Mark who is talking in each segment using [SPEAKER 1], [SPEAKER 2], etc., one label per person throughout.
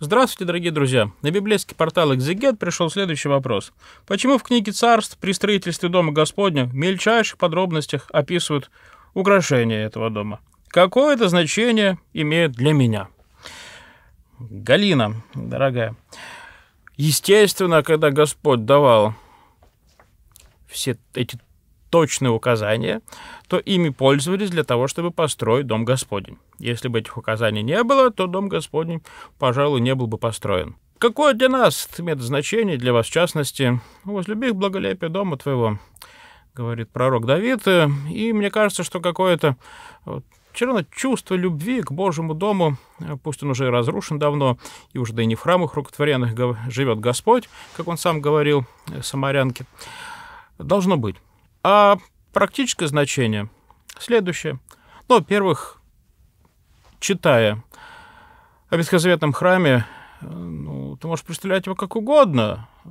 [SPEAKER 1] Здравствуйте, дорогие друзья! На библейский портал Exeget пришел следующий вопрос. Почему в книге «Царств» при строительстве Дома Господня в мельчайших подробностях описывают украшение этого дома? Какое это значение имеет для меня? Галина, дорогая, естественно, когда Господь давал все эти точные указания, то ими пользовались для того, чтобы построить дом Господень. Если бы этих указаний не было, то дом Господень, пожалуй, не был бы построен. Какое для нас имеет значение, для вас в частности, возлюби их благолепие дома твоего, говорит пророк Давид, и мне кажется, что какое-то все равно чувство любви к Божьему дому, пусть он уже и разрушен давно, и уже да и не в храмах рукотворенных живет Господь, как он сам говорил э, самарянке, должно быть. А практическое значение следующее. Ну, во-первых, читая о Ветхозаветном храме, ну, ты можешь представлять его как угодно, э,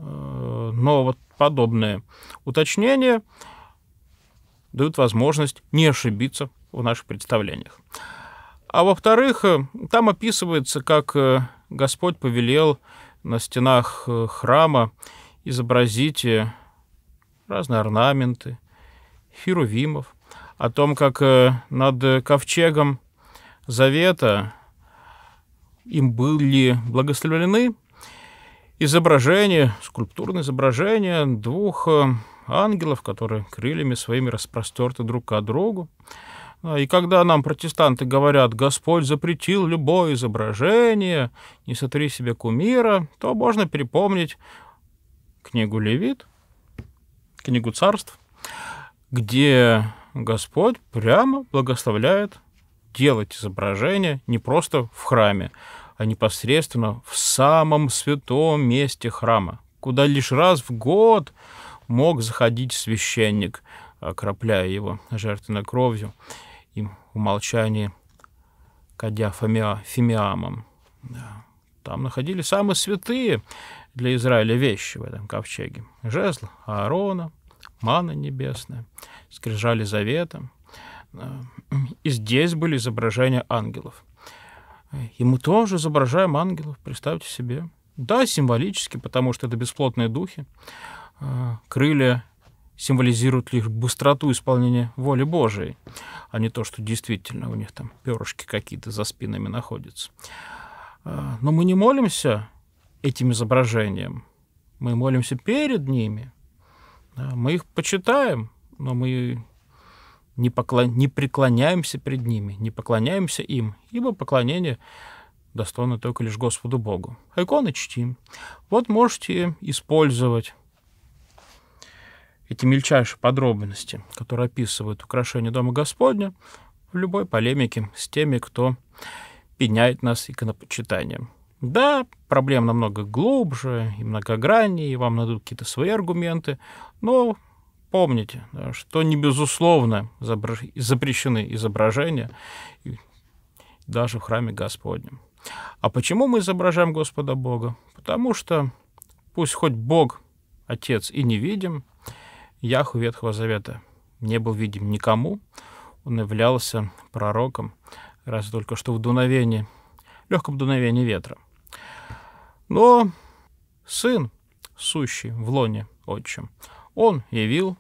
[SPEAKER 1] но вот подобные уточнения дают возможность не ошибиться в наших представлениях. А во-вторых, э, там описывается, как э, Господь повелел на стенах храма изобразить разные орнаменты, Херувимов, о том, как э, над ковчегом Завета им были благословлены изображения, скульптурные изображения двух э, ангелов, которые крыльями своими распростерты друг к другу. А, и когда нам протестанты говорят, Господь запретил любое изображение, не сотри себе кумира, то можно перепомнить книгу Левит, книгу царств, где Господь прямо благословляет делать изображения не просто в храме, а непосредственно в самом святом месте храма, куда лишь раз в год мог заходить священник, окропляя его жертвенной кровью и в молчании кадя фимиамом. Там находили самые святые для Израиля вещи в этом ковчеге. Жезл Аарона — мана небесная, скрижали завета. Э, и здесь были изображения ангелов. И мы тоже изображаем ангелов, представьте себе. Да, символически, потому что это бесплотные духи. Э, крылья символизируют лишь быстроту исполнения воли Божией, а не то, что действительно у них там перышки какие-то за спинами находятся. Э, но мы не молимся этим изображением, мы молимся перед ними – да, мы их почитаем, но мы не, поклон... не преклоняемся перед ними, не поклоняемся им, ибо поклонение достойно только лишь Господу Богу. Иконы чтим. Вот можете использовать эти мельчайшие подробности, которые описывают украшение Дома Господня, в любой полемике с теми, кто пеняет нас иконопочитанием. Да, проблем намного глубже и многограннее, и вам найдут какие-то свои аргументы, но помните, что не безусловно запрещены изображения, даже в храме Господнем. А почему мы изображаем Господа Бога? Потому что пусть хоть Бог, Отец, и не видим, Яху Ветхого Завета не был видим никому, он являлся пророком, раз только что в дуновении, легком дуновении ветра – но сын, сущий в лоне отчим, он явил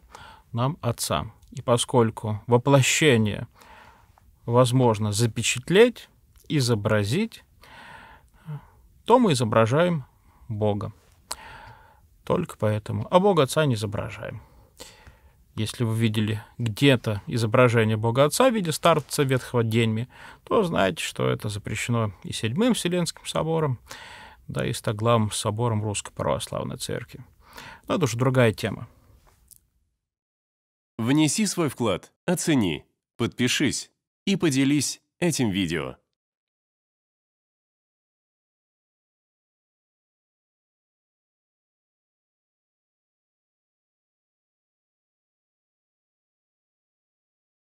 [SPEAKER 1] нам отца. И поскольку воплощение возможно запечатлеть, изобразить, то мы изображаем Бога. Только поэтому. А Бога Отца не изображаем. Если вы видели где-то изображение Бога Отца в виде старца Ветхого Деньми, то знаете, что это запрещено и Седьмым Вселенским собором, да, и Стоглам с собором Русской Православной Церкви. Но это уже другая тема. Внеси свой вклад, оцени, подпишись и поделись этим видео.